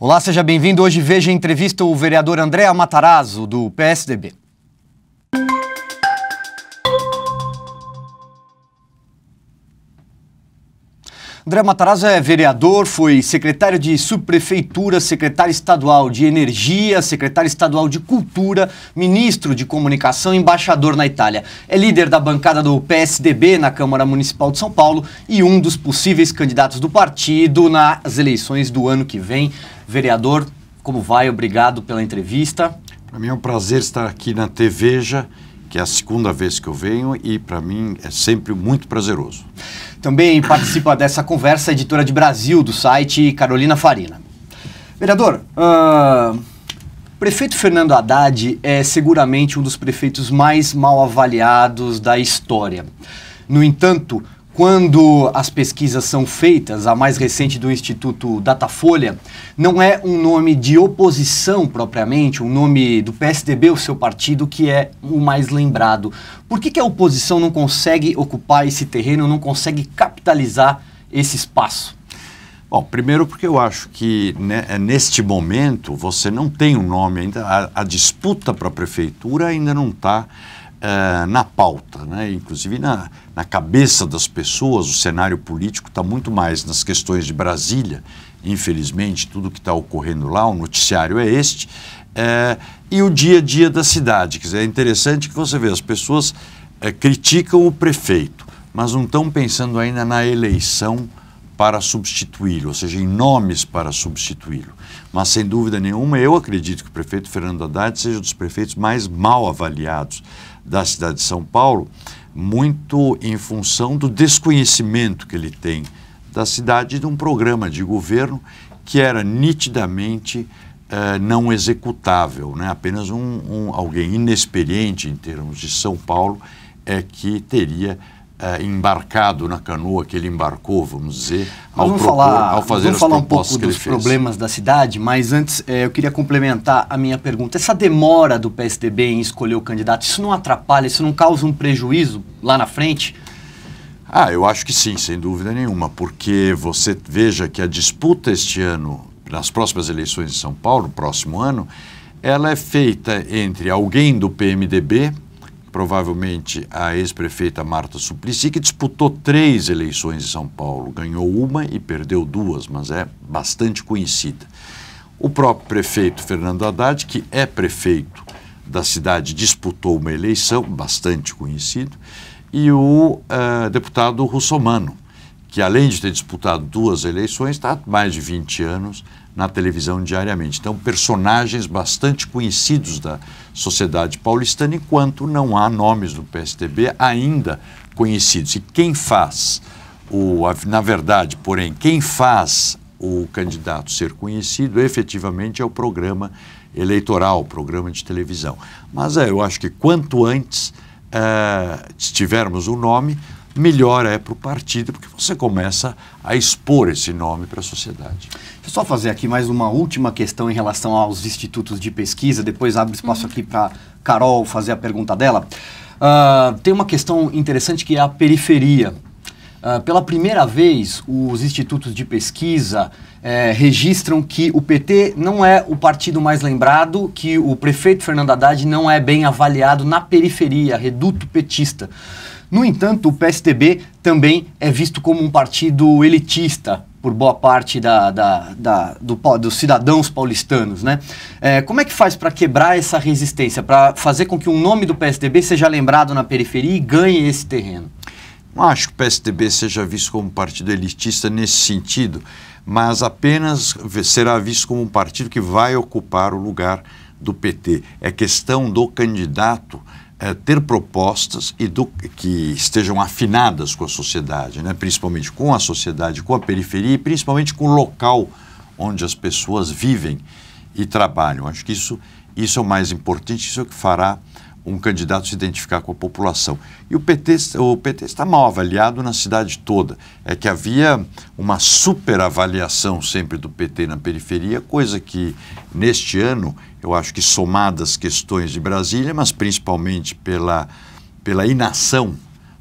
Olá, seja bem-vindo. Hoje veja a entrevista o vereador André Matarazzo, do PSDB. André Matarazzo é vereador, foi secretário de subprefeitura, secretário estadual de energia, secretário estadual de cultura, ministro de comunicação e embaixador na Itália. É líder da bancada do PSDB na Câmara Municipal de São Paulo e um dos possíveis candidatos do partido nas eleições do ano que vem. Vereador, como vai? Obrigado pela entrevista. Para mim é um prazer estar aqui na TVja, que é a segunda vez que eu venho e para mim é sempre muito prazeroso. Também participa dessa conversa a editora de Brasil do site Carolina Farina. Vereador, uh, prefeito Fernando Haddad é seguramente um dos prefeitos mais mal avaliados da história. No entanto, quando as pesquisas são feitas, a mais recente do Instituto Datafolha, não é um nome de oposição propriamente, um nome do PSDB, o seu partido, que é o mais lembrado. Por que, que a oposição não consegue ocupar esse terreno, não consegue capitalizar esse espaço? Bom, primeiro porque eu acho que né, é neste momento você não tem um nome ainda, a, a disputa para a prefeitura ainda não está eh, na pauta, né? inclusive na, na cabeça das pessoas, o cenário político está muito mais nas questões de Brasília, infelizmente, tudo que está ocorrendo lá, o noticiário é este, eh, e o dia a dia da cidade. Quer dizer, é interessante que você vê, as pessoas eh, criticam o prefeito, mas não estão pensando ainda na eleição para substituí-lo, ou seja, em nomes para substituí-lo. Mas, sem dúvida nenhuma, eu acredito que o prefeito Fernando Haddad seja um dos prefeitos mais mal avaliados da cidade de São Paulo, muito em função do desconhecimento que ele tem da cidade e de um programa de governo que era nitidamente eh, não executável, né? apenas um, um, alguém inexperiente em termos de São Paulo é que teria uh, embarcado na canoa que ele embarcou, vamos dizer, ao, vamos propor, falar, ao fazer vamos as falar propostas um pouco dos problemas da cidade, mas antes é, eu queria complementar a minha pergunta. Essa demora do PSDB em escolher o candidato, isso não atrapalha, isso não causa um prejuízo lá na frente? Ah, eu acho que sim, sem dúvida nenhuma, porque você veja que a disputa este ano, nas próximas eleições em São Paulo, próximo ano, ela é feita entre alguém do PMDB, provavelmente a ex-prefeita Marta Suplicy, que disputou três eleições em São Paulo, ganhou uma e perdeu duas, mas é bastante conhecida. O próprio prefeito Fernando Haddad, que é prefeito da cidade, disputou uma eleição, bastante conhecido, e o uh, deputado Russomano, que além de ter disputado duas eleições, está há mais de 20 anos na televisão diariamente. Então, personagens bastante conhecidos da sociedade paulistana, enquanto não há nomes do PSTB ainda conhecidos. E quem faz, o, na verdade, porém, quem faz o candidato ser conhecido efetivamente é o programa eleitoral, o programa de televisão. Mas é, eu acho que quanto antes é, tivermos o nome, melhor é para o partido, porque você começa a expor esse nome para a sociedade. Deixa eu só fazer aqui mais uma última questão em relação aos institutos de pesquisa, depois abro espaço uhum. aqui para Carol fazer a pergunta dela. Uh, tem uma questão interessante que é a periferia. Uh, pela primeira vez, os institutos de pesquisa eh, registram que o PT não é o partido mais lembrado, que o prefeito Fernando Haddad não é bem avaliado na periferia, reduto petista. No entanto, o PSDB também é visto como um partido elitista por boa parte da, da, da do, dos cidadãos paulistanos, né? É, como é que faz para quebrar essa resistência, para fazer com que o nome do PSDB seja lembrado na periferia e ganhe esse terreno? Não acho que o PSDB seja visto como um partido elitista nesse sentido, mas apenas será visto como um partido que vai ocupar o lugar do PT. É questão do candidato é, ter propostas que estejam afinadas com a sociedade, né? principalmente com a sociedade, com a periferia e principalmente com o local onde as pessoas vivem e trabalham. Acho que isso, isso é o mais importante, isso é o que fará um candidato se identificar com a população. E o PT, o PT está mal avaliado na cidade toda. É que havia uma superavaliação sempre do PT na periferia, coisa que neste ano eu acho que somadas questões de Brasília, mas principalmente pela, pela inação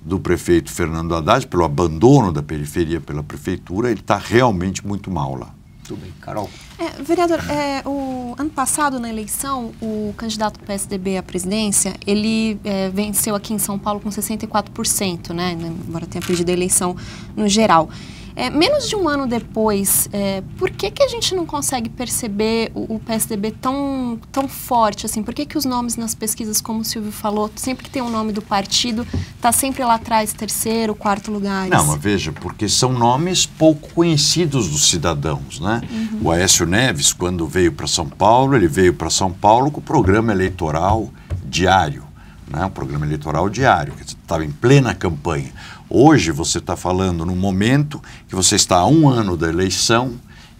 do prefeito Fernando Haddad, pelo abandono da periferia pela prefeitura, ele está realmente muito mal lá. Tudo bem, Carol. É, vereador, é, o ano passado na eleição, o candidato do PSDB à presidência, ele é, venceu aqui em São Paulo com 64%, né? Embora tenha perdido a eleição no geral. É, menos de um ano depois, é, por que, que a gente não consegue perceber o, o, PSDB tão, tão forte? Assim? Por que, que os nomes nas pesquisas, como o Silvio falou, sempre que tem o um nome do partido, está sempre lá atrás, terceiro, quarto lugar? Não, mas veja, porque são nomes pouco conhecidos dos cidadãos. Né? Uhum. O Aécio Neves, quando veio para São Paulo, ele veio para São Paulo com o programa eleitoral diário né, um programa eleitoral diário, que estava em plena campanha. Hoje você está falando num momento que você está a um ano da eleição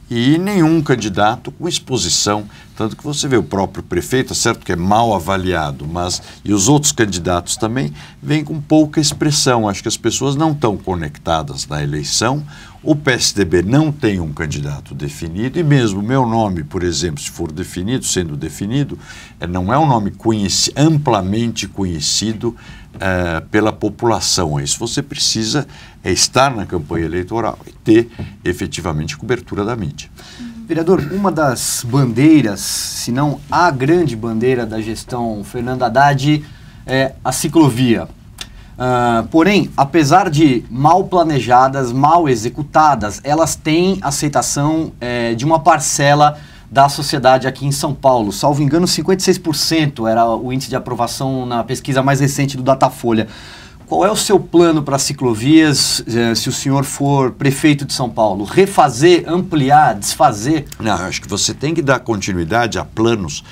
e nenhum candidato com exposição, tanto que você vê o próprio prefeito, é certo que é mal avaliado, mas e os outros candidatos também vêm com pouca expressão. Acho que as pessoas não estão conectadas na eleição o PSDB não tem um candidato definido, e mesmo o meu nome, por exemplo, se for definido, sendo definido, é, não é um nome conheci amplamente conhecido uh, pela população. É isso você precisa estar na campanha eleitoral e ter efetivamente cobertura da mídia. Vereador, uma das bandeiras, se não a grande bandeira da gestão Fernando Haddad, é a ciclovia. Uh, porém, apesar de mal planejadas, mal executadas, elas têm aceitação é, de uma parcela da sociedade aqui em São Paulo. Salvo engano, 56% era o índice de aprovação na pesquisa mais recente do Datafolha. Qual é o seu plano para ciclovias eh, se o senhor for prefeito de São Paulo? Refazer, ampliar, desfazer? Não, acho que você tem que dar continuidade a planos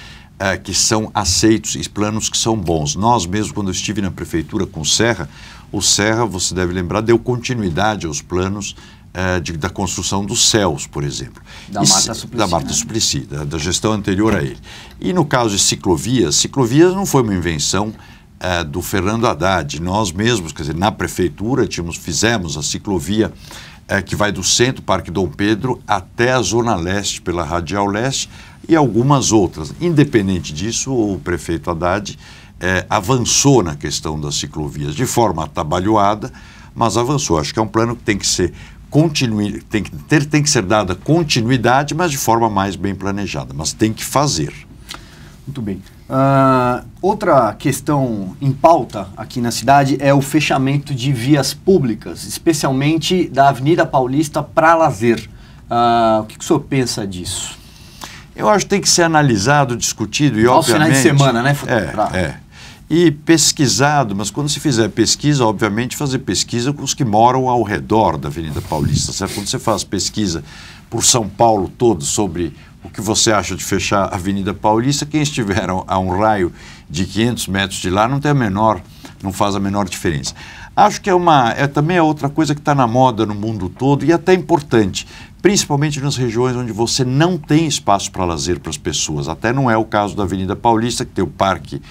é, que são aceitos e planos que são bons. Nós mesmo, quando eu estive na prefeitura com o Serra, o Serra, você deve lembrar, deu continuidade aos planos é, de, da construção dos céus, por exemplo. Da Marta Suplicy. Da Marta né? Suplicy, da, da, gestão anterior a ele. E no caso de ciclovias, ciclovias não foi uma invenção é, do Fernando Haddad. Nós mesmos, quer dizer, na prefeitura, tínhamos, fizemos a ciclovia que vai do centro, Parque Dom Pedro, até a Zona Leste, pela Radial Leste, e algumas outras. Independente disso, o prefeito Haddad é, avançou na questão das ciclovias de forma atabalhoada, mas avançou. Acho que é um plano que tem que ser continui, tem que ter, tem que ser dada continuidade, mas de forma mais bem planejada. Mas tem que fazer. Muito bem. Uh, outra questão em pauta aqui na cidade é o fechamento de vias públicas, especialmente da Avenida Paulista para lazer. Uh, o que, que o senhor pensa disso? Eu acho que tem que ser analisado, discutido e, Ao obviamente... Aos final de semana, né? É, é. E pesquisado, mas quando se fizer pesquisa, obviamente, fazer pesquisa com os que moram ao redor da Avenida Paulista, certo? Quando você faz pesquisa por São Paulo todo sobre o que você acha de fechar a Avenida Paulista, quem estiver a um raio de 500 metros de lá não tem a menor não faz a menor diferença. Acho que é uma é também é outra coisa que está na moda no mundo todo e até importante, principalmente nas regiões onde você não tem espaço para lazer para as pessoas. Até não é o caso da Avenida Paulista, que tem o Parque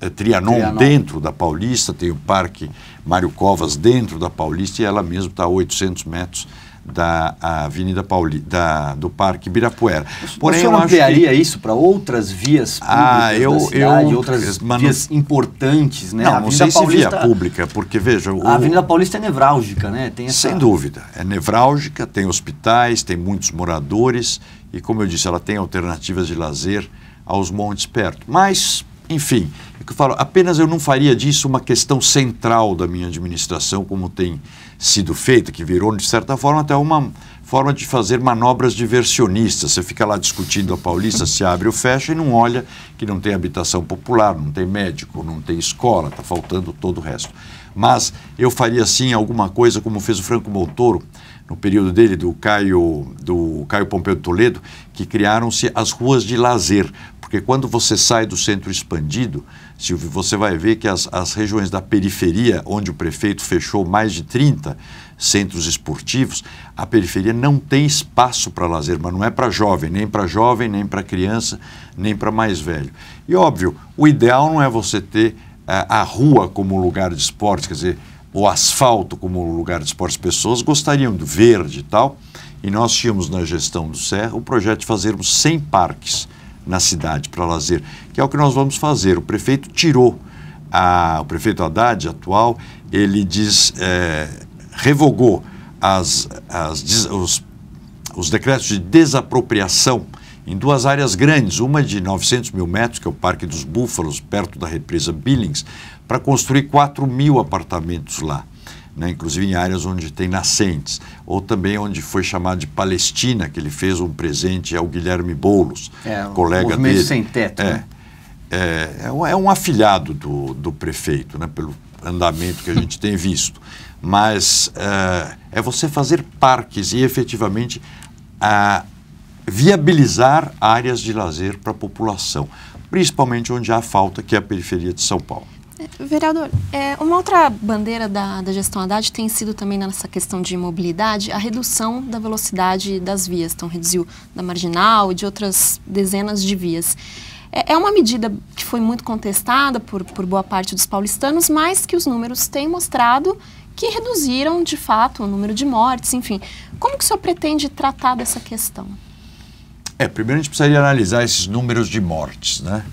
eh, Trianon, Trianon, dentro da Paulista, tem o Parque Mário Covas dentro da Paulista e ela mesmo está a 800 metros da Avenida Pauli, da, do Parque Birapuera. Porém, Você eu ampliaria que... isso para outras vias ah, públicas ah, eu, cidade, eu, outras mano... vias importantes, né? Não, não sei Paulista... se via pública, porque veja... O... A Avenida Paulista é nevrálgica, né? Tem essa... Sem dúvida, é nevrálgica, tem hospitais, tem muitos moradores e, como eu disse, ela tem alternativas de lazer aos montes perto. Mas, enfim, é que eu falo, apenas eu não faria disso uma questão central da minha administração, como tem sido feita, que virou, de certa forma, até uma forma de fazer manobras diversionistas. Você fica lá discutindo a Paulista, se abre ou fecha e não olha que não tem habitação popular, não tem médico, não tem escola, está faltando todo o resto. Mas eu faria sim alguma coisa como fez o Franco Montoro, no período dele, do Caio, do Caio Pompeu de Toledo, que criaram-se as ruas de lazer. Porque quando você sai do centro expandido, Silvio, você vai ver que as, as regiões da periferia, onde o prefeito fechou mais de 30 centros esportivos, a periferia não tem espaço para lazer, mas não é para jovem, nem para jovem, nem para criança, nem para mais velho. E óbvio, o ideal não é você ter a, eh, a rua como lugar de esporte, quer dizer, o asfalto como lugar de esporte. pessoas gostariam do verde e tal, e nós tínhamos na gestão do Serra o projeto de fazermos 100 parques na cidade para lazer, que é o que nós vamos fazer. O prefeito tirou, a, o prefeito Haddad atual, ele diz, é, revogou as, as, os, os decretos de desapropriação em duas áreas grandes, uma de 900 mil metros, que é o Parque dos Búfalos, perto da represa Billings, para construir 4 mil apartamentos lá né, inclusive em áreas onde tem nascentes, ou também onde foi chamado de Palestina, que ele fez um presente ao Guilherme Boulos, é, colega dele. sem teto. É, né? é, é, um, é, um, afilhado do, do prefeito, né, pelo andamento que a gente tem visto. Mas é, é você fazer parques e efetivamente a, viabilizar áreas de lazer para a população, principalmente onde há falta, que é a periferia de São Paulo. Vereador, é, uma outra bandeira da, da gestão Haddad tem sido também nessa questão de mobilidade a redução da velocidade das vias. Então, reduziu da marginal e de outras dezenas de vias. É, é uma medida que foi muito contestada por, por boa parte dos paulistanos, mas que os números têm mostrado que reduziram, de fato, o número de mortes, enfim. Como que o senhor pretende tratar dessa questão? É, primeiro a gente precisaria analisar esses números de mortes, né?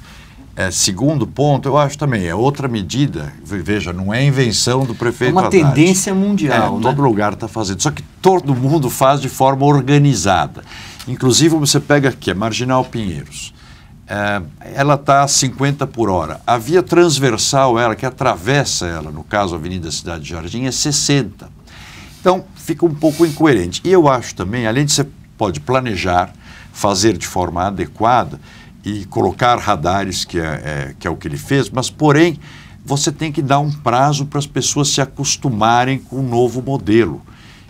É, segundo ponto, eu acho também, é outra medida, veja, não é invenção do prefeito É uma Haddad. tendência mundial. É, né? Todo lugar está fazendo, só que todo mundo faz de forma organizada. Inclusive, você pega aqui, a Marginal Pinheiros, é, ela está a 50 por hora. A via transversal, ela que atravessa ela, no caso a Avenida Cidade Jardim, é 60. Então, fica um pouco incoerente. E eu acho também, além de você pode planejar, fazer de forma adequada, e colocar radares, que é, é, que é o que ele fez, mas, porém, você tem que dar um prazo para as pessoas se acostumarem com o novo modelo.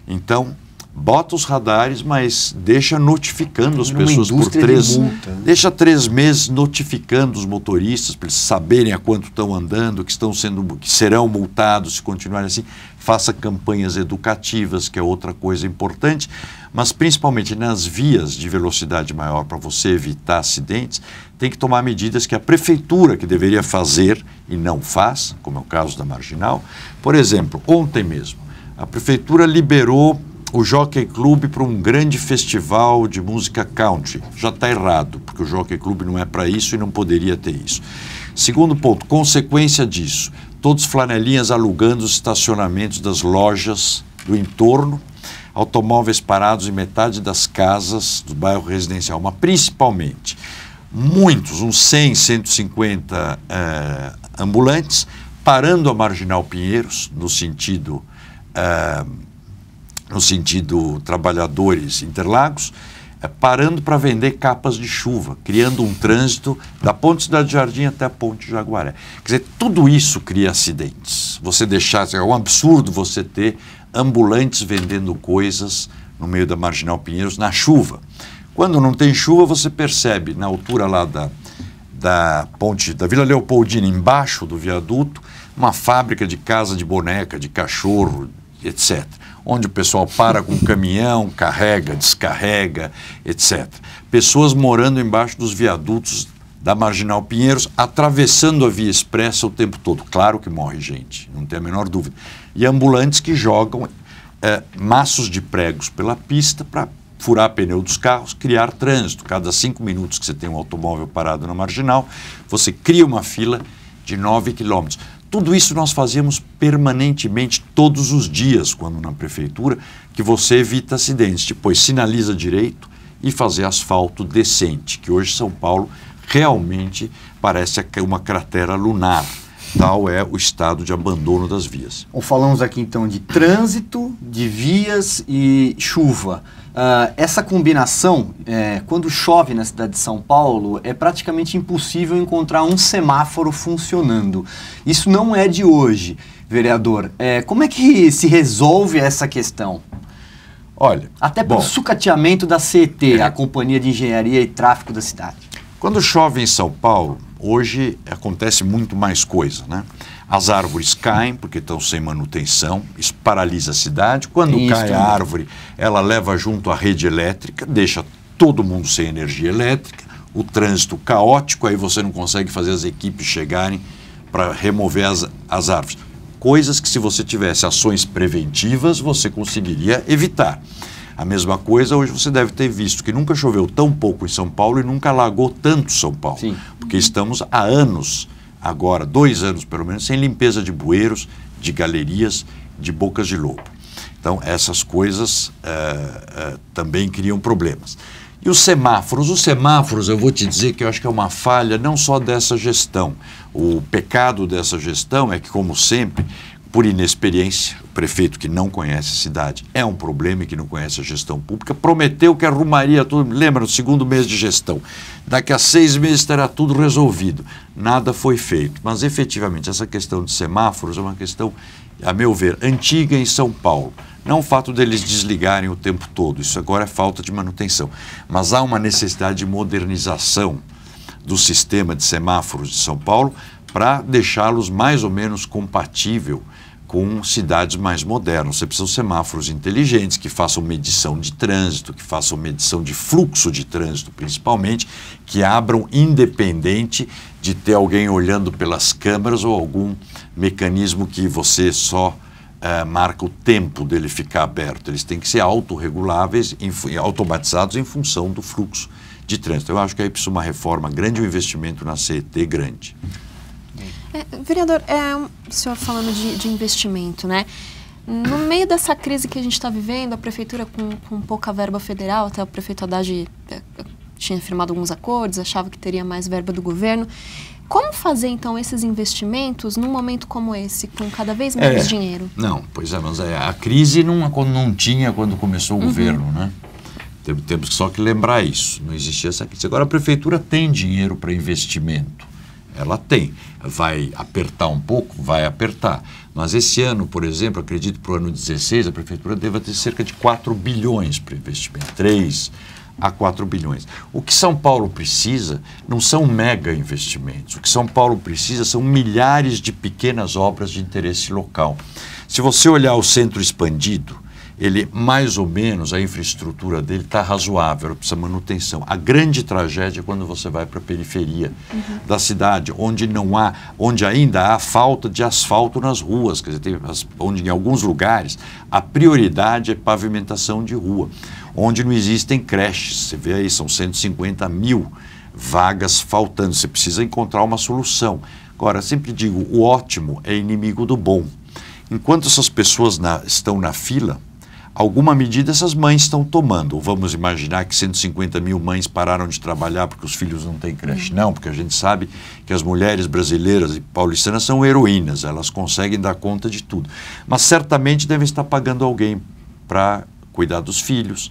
Então, bota os radares, mas deixa notificando as pessoas por três. De multa, né? Deixa três meses notificando os motoristas para eles saberem a quanto estão andando, que estão sendo, que serão multados se continuarem assim. Faça campanhas educativas, que é outra coisa importante, mas principalmente nas vias de velocidade maior para você evitar acidentes, tem que tomar medidas que a prefeitura que deveria fazer e não faz, como é o caso da marginal. Por exemplo, ontem mesmo a prefeitura liberou o Jockey Club para um grande festival de música country. Já está errado, porque o Jockey Club não é para isso e não poderia ter isso. Segundo ponto, consequência disso, todos flanelinhas alugando os estacionamentos das lojas do entorno, automóveis parados em metade das casas do bairro residencial, mas principalmente muitos, uns 100, 150 uh, ambulantes, parando a Marginal Pinheiros, no sentido... Uh, no sentido trabalhadores Interlagos, é, parando para vender capas de chuva, criando um trânsito da Ponte Cidade Jardim até a Ponte Jaguaré. Quer dizer, tudo isso cria acidentes. Você deixar, é um absurdo você ter ambulantes vendendo coisas no meio da Marginal Pinheiros na chuva. Quando não tem chuva, você percebe na altura lá da, da ponte da Vila Leopoldina, embaixo do viaduto, uma fábrica de casa de boneca, de cachorro, etc onde o pessoal para com o caminhão, carrega, descarrega, etc. Pessoas morando embaixo dos viadutos da Marginal Pinheiros, atravessando a via expressa o tempo todo. Claro que morre gente, não tem a menor dúvida. E ambulantes que jogam é, maços de pregos pela pista para furar pneu dos carros, criar trânsito. Cada cinco minutos que você tem um automóvel parado na marginal, você cria uma fila de 9 quilômetros. Tudo isso nós fazemos permanentemente, todos os dias, quando na prefeitura, que você evita acidentes, pois sinaliza direito e fazer asfalto decente, que hoje São Paulo realmente parece uma cratera lunar. Tal é o estado de abandono das vias. Bom, falamos aqui então de trânsito, de vias e chuva. Uh, essa combinação, é, quando chove na cidade de São Paulo, é praticamente impossível encontrar um semáforo funcionando. Isso não é de hoje, vereador. É, como é que se resolve essa questão? Olha. Até pelo sucateamento da CET, é. a Companhia de Engenharia e Tráfico da Cidade. Quando chove em São Paulo, hoje acontece muito mais coisa, né? As árvores caem porque estão sem manutenção, isso paralisa a cidade. Quando cai a árvore, ela leva junto a rede elétrica, deixa todo mundo sem energia elétrica, o trânsito caótico, aí você não consegue fazer as equipes chegarem para remover as, as árvores. Coisas que, se você tivesse ações preventivas, você conseguiria evitar. A mesma coisa hoje você deve ter visto que nunca choveu tão pouco em São Paulo e nunca alagou tanto São Paulo. Sim. Porque estamos há anos, agora, dois anos pelo menos, sem limpeza de bueiros, de galerias, de bocas de lobo. Então, essas coisas uh, uh, também criam problemas. E os semáforos? Os semáforos, eu vou te dizer que eu acho que é uma falha não só dessa gestão. O pecado dessa gestão é que, como sempre, por inexperiência, prefeito que não conhece a cidade é um problema e que não conhece a gestão pública, prometeu que arrumaria tudo. Lembra, no segundo mês de gestão, daqui a seis meses estará tudo resolvido. Nada foi feito. Mas efetivamente, essa questão de semáforos é uma questão, a meu ver, antiga em São Paulo. Não o fato deles desligarem o tempo todo, isso agora é falta de manutenção. Mas há uma necessidade de modernização do sistema de semáforos de São Paulo para deixá-los mais ou menos compatível com cidades mais modernas. Você precisa de semáforos inteligentes que façam medição de trânsito, que façam medição de fluxo de trânsito, principalmente, que abram independente de ter alguém olhando pelas câmeras ou algum mecanismo que você só uh, marca o tempo dele ficar aberto. Eles têm que ser autorreguláveis e automatizados em função do fluxo de trânsito. Eu acho que aí precisa uma reforma grande, um investimento na CET grande. É, vereador, é, o senhor falando de, de investimento, né? No meio dessa crise que a gente está vivendo, a prefeitura com, com, pouca verba federal, até o prefeito Haddad é, tinha firmado alguns acordos, achava que teria mais verba do governo. Como fazer, então, esses investimentos num momento como esse, com cada vez menos é, dinheiro? Não, pois é, mas é, a crise não, não tinha quando começou o uhum. governo, né? Temos só que lembrar isso, não existia essa crise. Agora, a prefeitura tem dinheiro para investimento. Ela tem. Vai apertar um pouco? Vai apertar. Mas esse ano, por exemplo, acredito para o ano 16, a prefeitura deva ter cerca de 4 bilhões para investimento. 3 a 4 bilhões. O que São Paulo precisa não são mega investimentos. O que São Paulo precisa são milhares de pequenas obras de interesse local. Se você olhar o centro expandido, ele mais ou menos, a infraestrutura dele está razoável, precisa manutenção. A grande tragédia é quando você vai para a periferia uhum. da cidade, onde não há, onde ainda há falta de asfalto nas ruas, quer dizer, as, onde em alguns lugares a prioridade é pavimentação de rua, onde não existem creches, você vê aí, são 150 mil vagas faltando, você precisa encontrar uma solução. Agora, sempre digo, o ótimo é inimigo do bom. Enquanto essas pessoas na, estão na fila, alguma medida essas mães estão tomando. Vamos imaginar que 150 mil mães pararam de trabalhar porque os filhos não têm creche. Não, porque a gente sabe que as mulheres brasileiras e paulistanas são heroínas, elas conseguem dar conta de tudo. Mas certamente devem estar pagando alguém para cuidar dos filhos.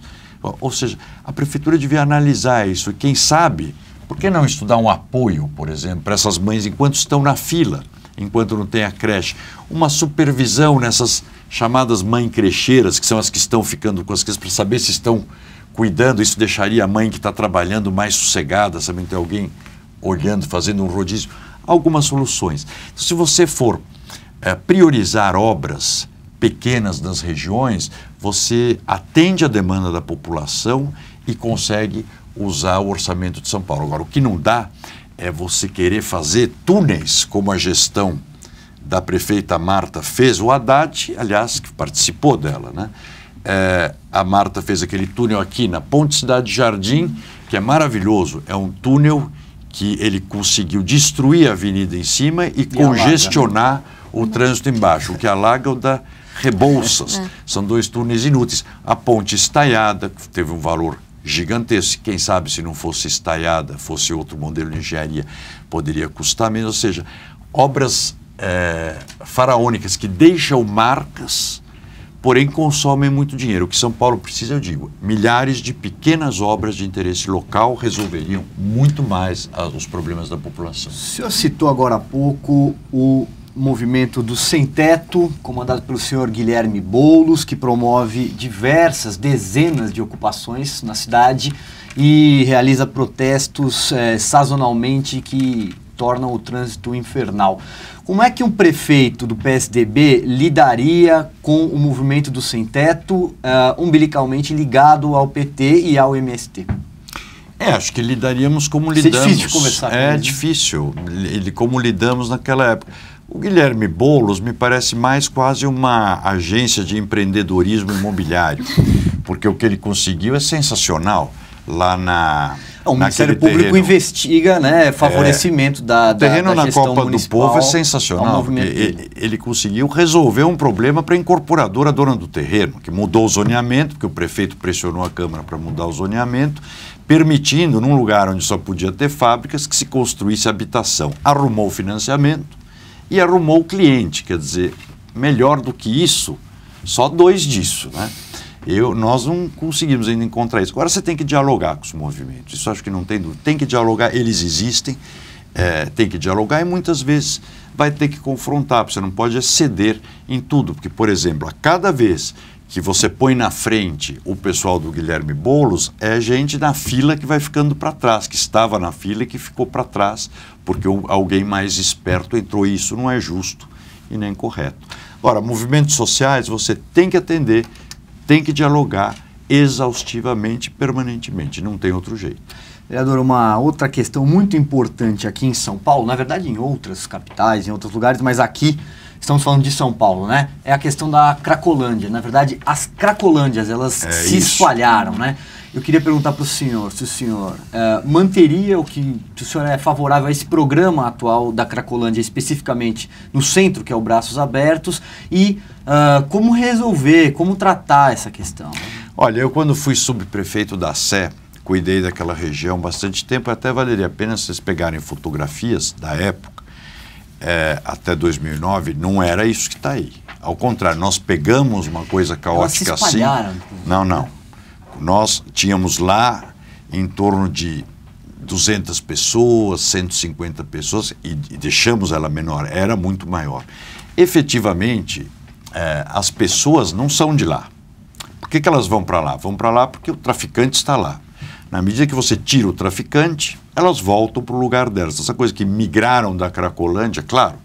Ou seja, a prefeitura devia analisar isso e, quem sabe, por que não estudar um apoio, por exemplo, para essas mães enquanto estão na fila, enquanto não tem a creche? Uma supervisão nessas chamadas mãe crecheiras, que são as que estão ficando com as crianças, para saber se estão cuidando. Isso deixaria a mãe que está trabalhando mais sossegada, sabendo ter alguém olhando, fazendo um rodízio. Algumas soluções. Então, se você for é, priorizar obras pequenas nas regiões, você atende a demanda da população e consegue usar o orçamento de São Paulo. Agora, o que não dá é você querer fazer túneis, como a gestão da prefeita Marta fez, o Haddad, aliás, que participou dela, né? É, a Marta fez aquele túnel aqui na Ponte Cidade Jardim, que é maravilhoso. É um túnel que ele conseguiu destruir a avenida em cima e, e né? congestionar alaga. o trânsito embaixo, o que alaga o da Rebouças. É. São dois túneis inúteis. A ponte estaiada, teve um valor gigantesco. Quem sabe se não fosse estaiada, fosse outro modelo de engenharia, poderia custar menos. Ou seja, obras é, faraônicas que deixam marcas, porém consomem muito dinheiro. O que São Paulo precisa, eu digo, milhares de pequenas obras de interesse local resolveriam muito mais os problemas da população. O senhor citou agora há pouco o movimento do Sem Teto, comandado pelo senhor Guilherme Boulos, que promove diversas, dezenas de ocupações na cidade e realiza protestos é, sazonalmente que tornam o trânsito infernal. Como é que um prefeito do PSDB lidaria com o movimento do sem-teto, uh, umbilicalmente ligado ao PT e ao MST? É, acho que lidaríamos como Isso é lidamos. É difícil de conversar. É eles, né? difícil, como lidamos naquela época. O Guilherme Boulos me parece mais quase uma agência de empreendedorismo imobiliário, porque o que ele conseguiu é sensacional. Lá na, o Ministério Público terreno. investiga né, é. favorecimento é, da, da. O terreno da na Copa do Povo é sensacional. ele, ele, conseguiu resolver um problema para a incorporadora dona do terreno, que mudou o zoneamento, porque o prefeito pressionou a Câmara para mudar o zoneamento, permitindo, num lugar onde só podia ter fábricas, que se construísse habitação. Arrumou o financiamento e arrumou o cliente. Quer dizer, melhor do que isso, só dois disso, né? Eu, nós não conseguimos ainda encontrar isso. Agora você tem que dialogar com os movimentos, isso acho que não tem dúvida. Tem que dialogar, eles existem, é, tem que dialogar e muitas vezes vai ter que confrontar, você não pode ceder em tudo, porque, por exemplo, a cada vez que você põe na frente o pessoal do Guilherme Bolos é gente na fila que vai ficando para trás, que estava na fila e que ficou para trás, porque alguém mais esperto entrou. Isso não é justo e nem correto. agora movimentos sociais você tem que atender tem que dialogar exaustivamente, permanentemente, não tem outro jeito. Vereador, uma outra questão muito importante aqui em São Paulo, na verdade em outras capitais, em outros lugares, mas aqui estamos falando de São Paulo, né? É a questão da Cracolândia. Na verdade, as Cracolândias, elas é se isso. espalharam, né? Eu queria perguntar para o senhor, se o senhor uh, manteria o que, se o senhor é favorável a esse programa atual da Cracolândia, especificamente no centro, que é o Braços Abertos, e uh, como resolver, como tratar essa questão? Olha, eu quando fui subprefeito da Sé, cuidei daquela região bastante tempo, até valeria a pena vocês pegarem fotografias da época, é, até 2009 não era isso que está aí. Ao contrário, nós pegamos uma coisa caótica assim. Não, não. Nós tínhamos lá em torno de 200 pessoas, 150 pessoas, e, e deixamos ela menor, era muito maior. Efetivamente, é, as pessoas não são de lá. Por que, que elas vão para lá? Vão para lá porque o traficante está lá. Na medida que você tira o traficante, elas voltam para o lugar delas. Essa coisa que migraram da Cracolândia, claro,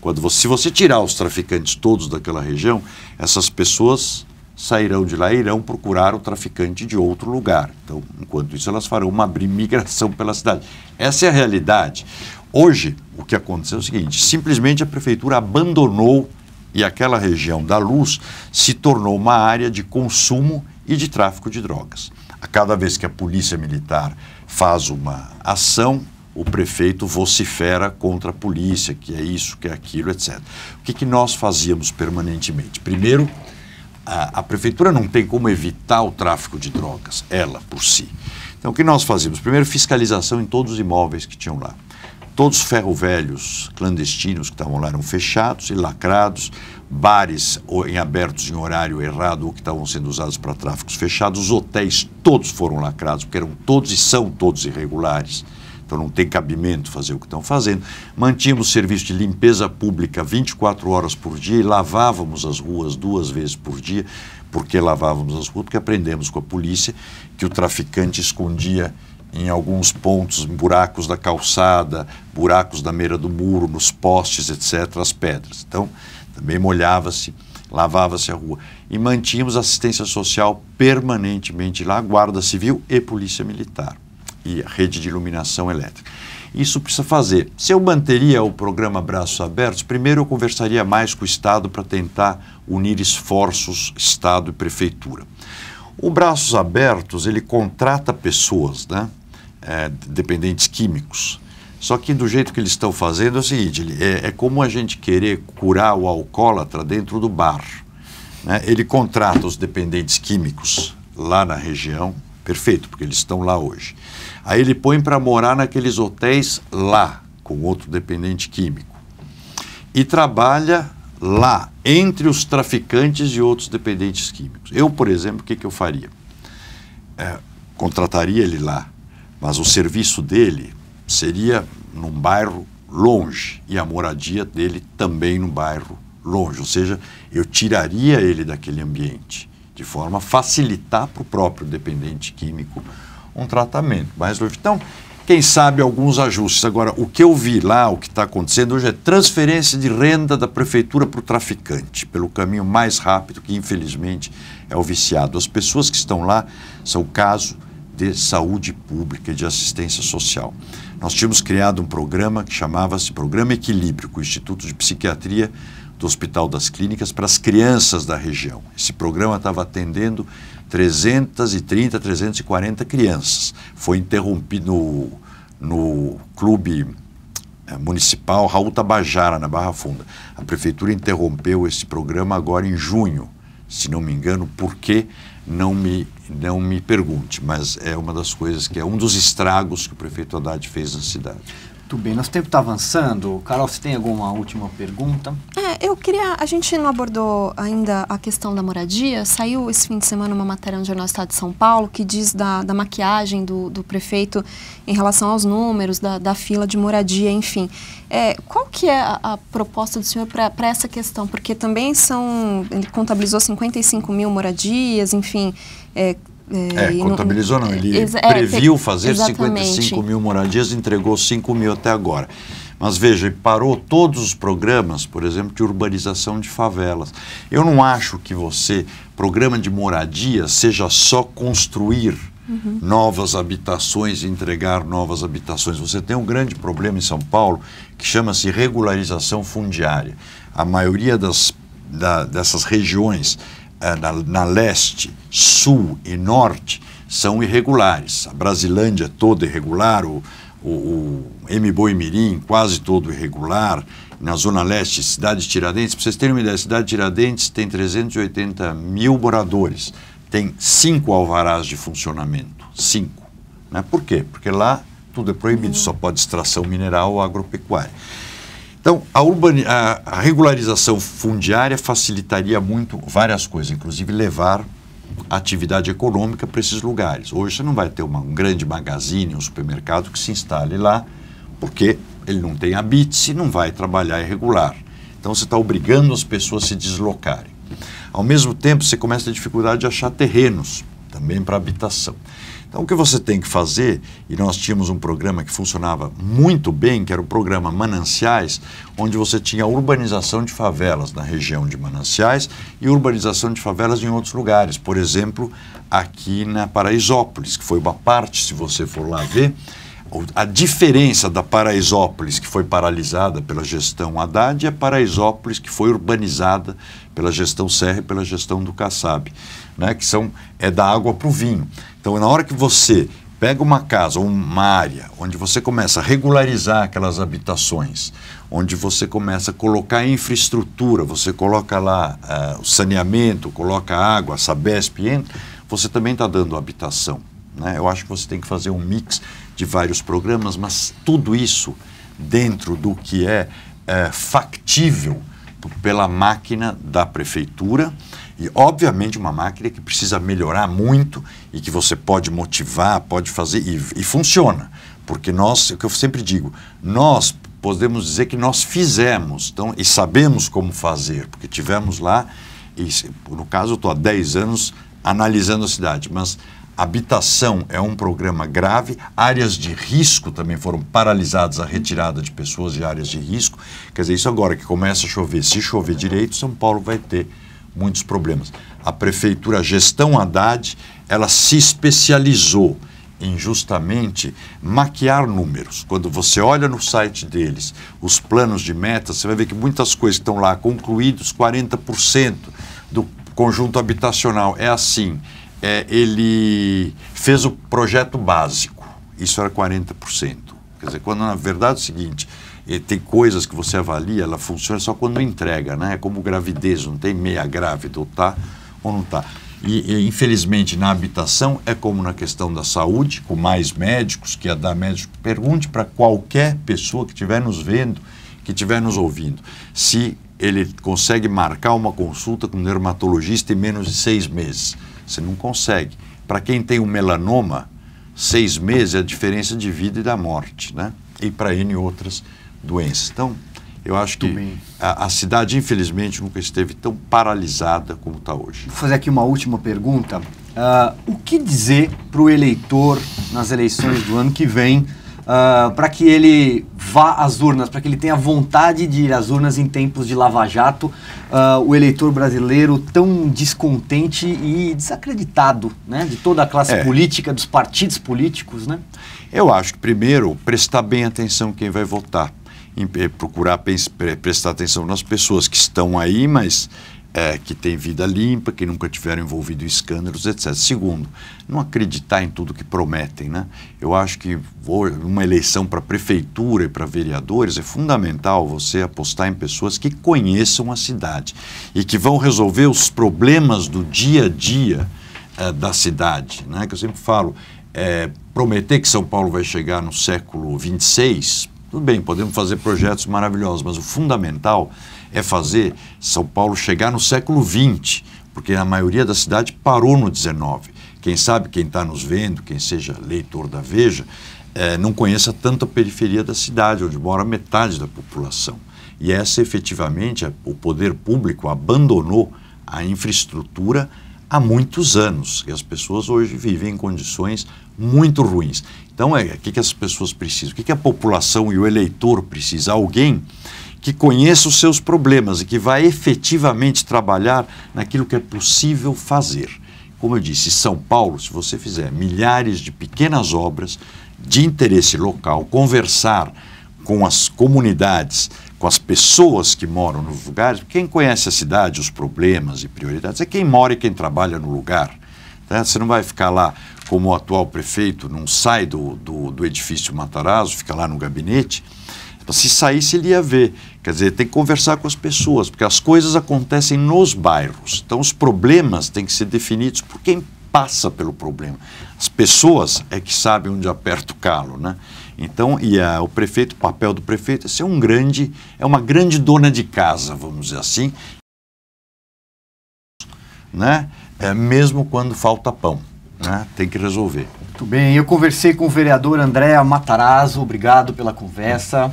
quando você, se você tirar os traficantes todos daquela região, essas pessoas sairão de lá e irão procurar o traficante de outro lugar. Então, enquanto isso, elas farão uma migração pela cidade. Essa é a realidade. Hoje, o que aconteceu é o seguinte: simplesmente a prefeitura abandonou e aquela região da luz se tornou uma área de consumo e de tráfico de drogas. A cada vez que a polícia militar faz uma ação, o prefeito vocifera contra a polícia, que é isso, que é aquilo, etc. O que, que nós fazíamos permanentemente? Primeiro, a, a prefeitura não tem como evitar o tráfico de drogas, ela por si. Então, o que nós fazíamos? Primeiro, fiscalização em todos os imóveis que tinham lá. Todos os ferro velhos clandestinos que estavam lá eram fechados e lacrados bares em abertos em horário errado ou que estavam sendo usados para tráficos fechados, os hotéis todos foram lacrados, porque eram todos e são todos irregulares. Então não tem cabimento fazer o que estão fazendo. Mantínhamos serviço de limpeza pública 24 horas por dia e lavávamos as ruas duas vezes por dia. Por que lavávamos as ruas? Porque aprendemos com a polícia que o traficante escondia em alguns pontos, em buracos da calçada, buracos da meira do muro, nos postes, etc., as pedras. Então, também molhava-se, lavava-se a rua. E mantínhamos assistência social permanentemente lá, guarda civil e polícia militar, e rede de iluminação elétrica. Isso precisa fazer. Se eu manteria o programa Braços Abertos, primeiro eu conversaria mais com o Estado para tentar unir esforços Estado e Prefeitura. O Braços Abertos, ele contrata pessoas, né? É, dependentes químicos, só que do jeito que eles estão fazendo é o seguinte: é, é como a gente querer curar o alcoólatra dentro do bar. Né? Ele contrata os dependentes químicos lá na região, perfeito, porque eles estão lá hoje. Aí ele põe para morar naqueles hotéis lá, com outro dependente químico. E trabalha lá, entre os traficantes e outros dependentes químicos. Eu, por exemplo, o que, que eu faria? É, contrataria ele lá, mas o serviço dele seria num bairro longe e a moradia dele também no bairro longe, ou seja, eu tiraria ele daquele ambiente de forma a facilitar para o próprio dependente químico um tratamento. Mas então, quem sabe alguns ajustes. Agora, o que eu vi lá, o que está acontecendo hoje é transferência de renda da prefeitura para o traficante, pelo caminho mais rápido, que infelizmente é o viciado. As pessoas que estão lá são caso de saúde pública e de assistência social. Nós tínhamos criado um programa que chamava-se Programa Equilíbrio, com o Instituto de Psiquiatria do Hospital das Clínicas para as crianças da região. Esse programa estava atendendo 330, 340 crianças. Foi interrompido no, no clube eh, municipal Raul Tabajara, na Barra Funda. A prefeitura interrompeu esse programa agora em junho, se não me engano, porque não me, não me pergunte, mas é uma das coisas que é um dos estragos que o prefeito Haddad fez na cidade. Muito bem, nosso tempo está avançando. Carol, você tem alguma última pergunta? É, eu queria. A gente não abordou ainda a questão da moradia. Saiu esse fim de semana uma matéria no Jornal Estado de São Paulo que diz da, da maquiagem do, do prefeito em relação aos números, da, da fila de moradia, enfim. É, qual que é a, a proposta do senhor para essa questão? Porque também são. Ele contabilizou 55 mil moradias, enfim. É, é, é, contabilizou não, ele é, previu fazer exatamente. 55 mil moradias, entregou 5 mil até agora. Mas veja, parou todos os programas, por exemplo, de urbanização de favelas. Eu não acho que você, programa de moradia, seja só construir uhum. novas habitações e entregar novas habitações. Você tem um grande problema em São Paulo que chama-se regularização fundiária. A maioria das, da, dessas regiões ah, na, na leste, sul e norte são irregulares. A Brasilândia é toda irregular, o, o, o M. Boi Mirim quase todo irregular. Na Zona Leste, Cidade Tiradentes, para vocês terem uma ideia, Cidade Tiradentes tem 380 mil moradores, tem cinco alvarás de funcionamento. Cinco. Né? Por quê? Porque lá tudo é proibido, só pode extração mineral ou agropecuária. Então, a, urbani- a, regularização fundiária facilitaria muito várias coisas, inclusive levar atividade econômica para esses lugares. Hoje você não vai ter uma, um grande magazine, um supermercado que se instale lá, porque ele não tem habite e não vai trabalhar irregular. Então você está obrigando as pessoas a se deslocarem. Ao mesmo tempo, você começa a ter dificuldade de achar terrenos também para habitação. Então, o que você tem que fazer, e nós tínhamos um programa que funcionava muito bem, que era o programa Mananciais, onde você tinha urbanização de favelas na região de Mananciais e urbanização de favelas em outros lugares. Por exemplo, aqui na Paraisópolis, que foi uma parte, se você for lá ver a diferença da Paraisópolis, que foi paralisada pela gestão Haddad, e a Paraisópolis, que foi urbanizada pela gestão Serra e pela gestão do Kassab, né? que são, é da água para o vinho. Então, na hora que você pega uma casa, uma área, onde você começa a regularizar aquelas habitações, onde você começa a colocar infraestrutura, você coloca lá uh, o saneamento, coloca água, Sabesp, entra, você também está dando habitação. Né? Eu acho que você tem que fazer um mix de vários programas, mas tudo isso dentro do que é, é factível pela máquina da prefeitura e, obviamente, uma máquina que precisa melhorar muito e que você pode motivar, pode fazer e, e funciona. Porque nós, é o que eu sempre digo, nós podemos dizer que nós fizemos então, e sabemos como fazer, porque tivemos lá, e, no caso, eu estou há 10 anos analisando a cidade, mas Habitação é um programa grave, áreas de risco também foram paralisadas a retirada de pessoas de áreas de risco. Quer dizer, isso agora que começa a chover, se chover direito, São Paulo vai ter muitos problemas. A prefeitura, a gestão Haddad, ela se especializou em justamente maquiar números. Quando você olha no site deles os planos de metas, você vai ver que muitas coisas estão lá concluídos, 40% do conjunto habitacional é assim é, ele fez o projeto básico. Isso era 40%. Quer dizer, quando na verdade é o seguinte, eh, tem coisas que você avalia, ela funciona só quando entrega, né? É como gravidez, não tem meia grávida, ou tá ou não tá. E, e, infelizmente na habitação é como na questão da saúde, com mais médicos, que ia dar médico. Pergunte para qualquer pessoa que estiver nos vendo, que estiver nos ouvindo, se ele consegue marcar uma consulta com um dermatologista em menos de seis meses. Você não consegue. Para quem tem um melanoma, seis meses é a diferença de vida e da morte, né? E para N outras doenças. Então, eu acho que a, a, cidade, infelizmente, nunca esteve tão paralisada como está hoje. Vou fazer aqui uma última pergunta. Uh, o que dizer para o eleitor nas eleições do ano que vem? uh, ah, para que ele vá às urnas, para que ele tenha vontade de ir às urnas em tempos de lava-jato, uh, ah, o eleitor brasileiro tão descontente e desacreditado né, de toda a classe é. política, dos partidos políticos? Né? Eu acho que, primeiro, prestar bem atenção quem vai votar. Em, eh, procurar prestar atenção nas pessoas que estão aí, mas é, que tem vida limpa, que nunca tiveram envolvido em escândalos, etc. Segundo, não acreditar em tudo que prometem. Né? Eu acho que uma eleição para prefeitura e para vereadores é fundamental você apostar em pessoas que conheçam a cidade e que vão resolver os problemas do dia a dia é, da cidade. Né? Que eu sempre falo, é, prometer que São Paulo vai chegar no século 26, tudo bem, podemos fazer projetos maravilhosos, mas o fundamental é fazer São Paulo chegar no século XX, porque a maioria da cidade parou no XIX. Quem sabe quem está nos vendo, quem seja leitor da Veja, é, não conheça tanto a periferia da cidade, onde mora metade da população. E essa, efetivamente, o poder público abandonou a infraestrutura há muitos anos. E as pessoas hoje vivem em condições muito ruins. Então, é, o que, que as pessoas precisam? O que, que a população e o eleitor precisam? Alguém que conheça os seus problemas e que vai efetivamente trabalhar naquilo que é possível fazer. Como eu disse, São Paulo, se você fizer milhares de pequenas obras de interesse local, conversar com as comunidades, com as pessoas que moram nos lugares, quem conhece a cidade, os problemas e prioridades, é quem mora e quem trabalha no lugar. Tá? Você não vai ficar lá como o atual prefeito, não sai do, do, do edifício Matarazzo, fica lá no gabinete. Se saísse, ele ia ver. Quer dizer, tem que conversar com as pessoas, porque as coisas acontecem nos bairros. Então, os problemas têm que ser definidos por quem passa pelo problema. As pessoas é que sabem onde aperta o calo, né? Então, e a, o prefeito, o papel do prefeito é ser um grande, é uma grande dona de casa, vamos dizer assim, né? É, mesmo quando falta pão, né? Tem que resolver. Muito bem, eu conversei com o vereador André Matarazzo, obrigado pela conversa.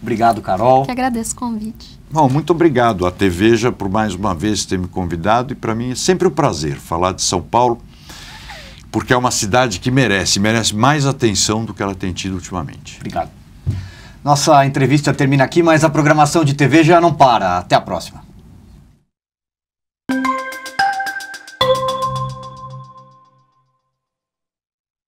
Obrigado, Carol. Que agradeço o convite. Bom, muito obrigado à já por mais uma vez ter me convidado e para mim é sempre um prazer falar de São Paulo, porque é uma cidade que merece, merece mais atenção do que ela tem tido ultimamente. Obrigado. Nossa entrevista termina aqui, mas a programação de TV já não para. Até a próxima.